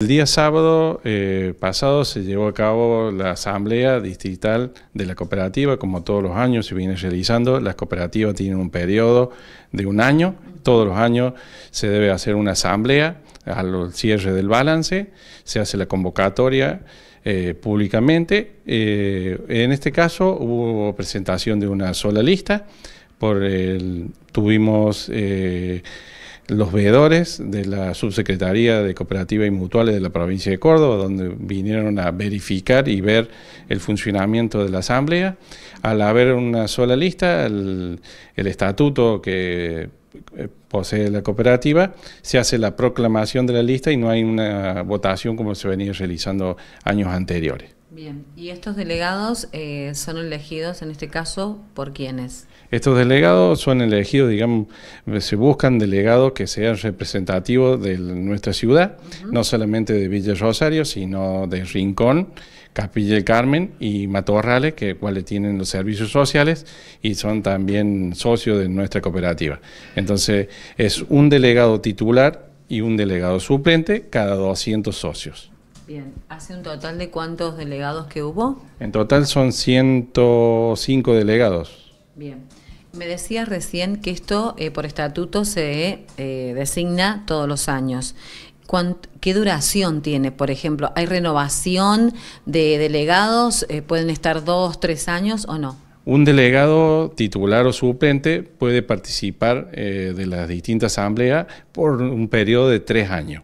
El día sábado eh, pasado se llevó a cabo la asamblea distrital de la cooperativa, como todos los años se viene realizando. Las cooperativas tienen un periodo de un año, todos los años se debe hacer una asamblea al cierre del balance, se hace la convocatoria eh, públicamente. Eh, en este caso hubo presentación de una sola lista, por el, tuvimos los veedores de la Subsecretaría de Cooperativa y Mutuales de la provincia de Córdoba, donde vinieron a verificar y ver el funcionamiento de la Asamblea. Al haber una sola lista, el, el estatuto que eh, posee la cooperativa, se hace la proclamación de la lista y no hay una votación como se venía realizando años anteriores. Bien, ¿y estos delegados eh, son elegidos en este caso por quiénes? Estos delegados son elegidos, digamos, se buscan delegados que sean representativos de nuestra ciudad, no solamente de Villa Rosario, sino de Rincón, Capilla Carmen y Matorrales, que cuales tienen los servicios sociales y son también socios de nuestra cooperativa. Entonces, es un delegado titular y un delegado suplente cada 200 socios. Bien, ¿hace un total de cuántos delegados que hubo? En total son 105 delegados. Bien. Me decía recién que esto eh, por estatuto se eh, designa todos los años. ¿Qué duración tiene, por ejemplo? ¿Hay renovación de delegados? Eh, ¿Pueden estar dos, tres años o no? Un delegado titular o suplente puede participar eh, de las distintas asambleas por un periodo de tres años.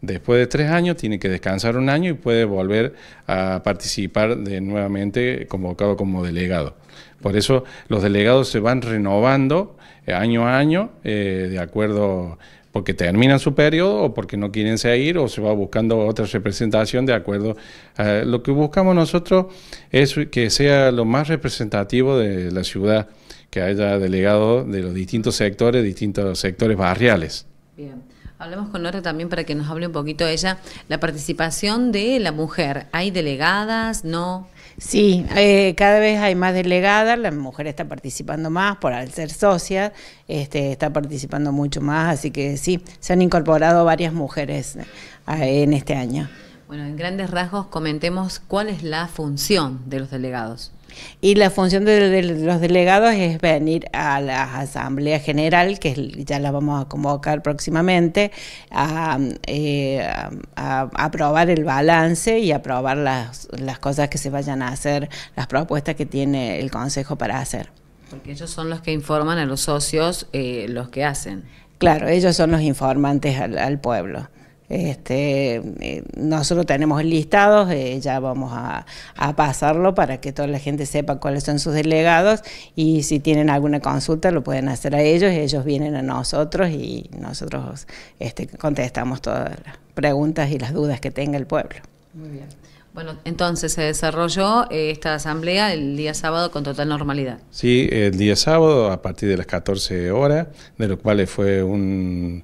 Después de tres años tiene que descansar un año y puede volver a participar de nuevamente convocado como delegado. Por eso los delegados se van renovando eh, año a año eh, de acuerdo porque terminan su periodo o porque no quieren seguir o se va buscando otra representación de acuerdo. lo que buscamos nosotros es que sea lo más representativo de la ciudad, que haya delegado de los distintos sectores, distintos sectores barriales. Bien. hablemos con Nora también para que nos hable un poquito ella, la participación de la mujer. ¿Hay delegadas? ¿No? Sí, eh, cada vez hay más delegadas, la mujer está participando más por al ser socia, este, está participando mucho más, así que sí, se han incorporado varias mujeres eh, en este año. Bueno, en grandes rasgos comentemos cuál es la función de los delegados. Y la función de, los delegados es venir a la Asamblea General, que ya la vamos a convocar próximamente, a, eh, aprobar el balance y aprobar las, cosas que se vayan a hacer, las propuestas que tiene el Consejo para hacer. Porque ellos son los que informan a los socios eh, los que hacen. Claro, ellos son los informantes al pueblo. Este, eh, nosotros tenemos listados, eh, ya vamos a, pasarlo para que toda la gente sepa cuáles son sus delegados y si tienen alguna consulta lo pueden hacer a ellos, ellos vienen a nosotros y nosotros este, contestamos todas las preguntas y las dudas que tenga el pueblo. Muy bien. Bueno, entonces se desarrolló eh, esta asamblea el día sábado con total normalidad. Sí, el día sábado a partir de las 14 horas, de lo cual fue un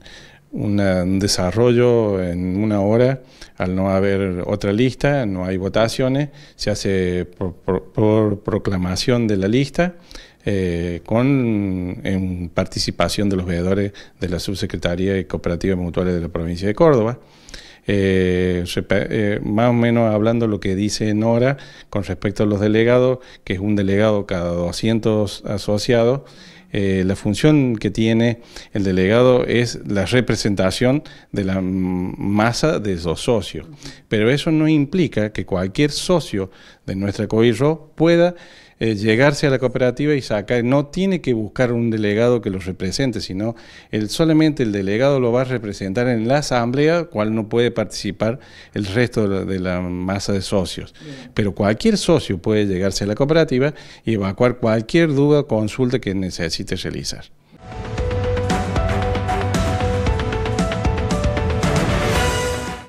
un desarrollo en una hora, al no haber otra lista, no hay votaciones, se hace por, proclamación de la lista. Eh, con en participación de los veedores de la Subsecretaría y Cooperativas Mutuales de la provincia de Córdoba. Eh, eh, más o menos hablando lo que dice Nora con respecto a los delegados, que es un delegado cada 200 asociados, eh, la función que tiene el delegado es la representación de la masa de los socios. Pero eso no implica que cualquier socio de nuestra COIRO pueda eh, llegarse a la cooperativa y sacar, no tiene que buscar un delegado que los represente, sino el, solamente el delegado lo va a representar en la asamblea, cual no puede participar el resto de la, masa de socios. Pero cualquier socio puede llegarse a la cooperativa y evacuar cualquier duda o consulta que necesite realizar.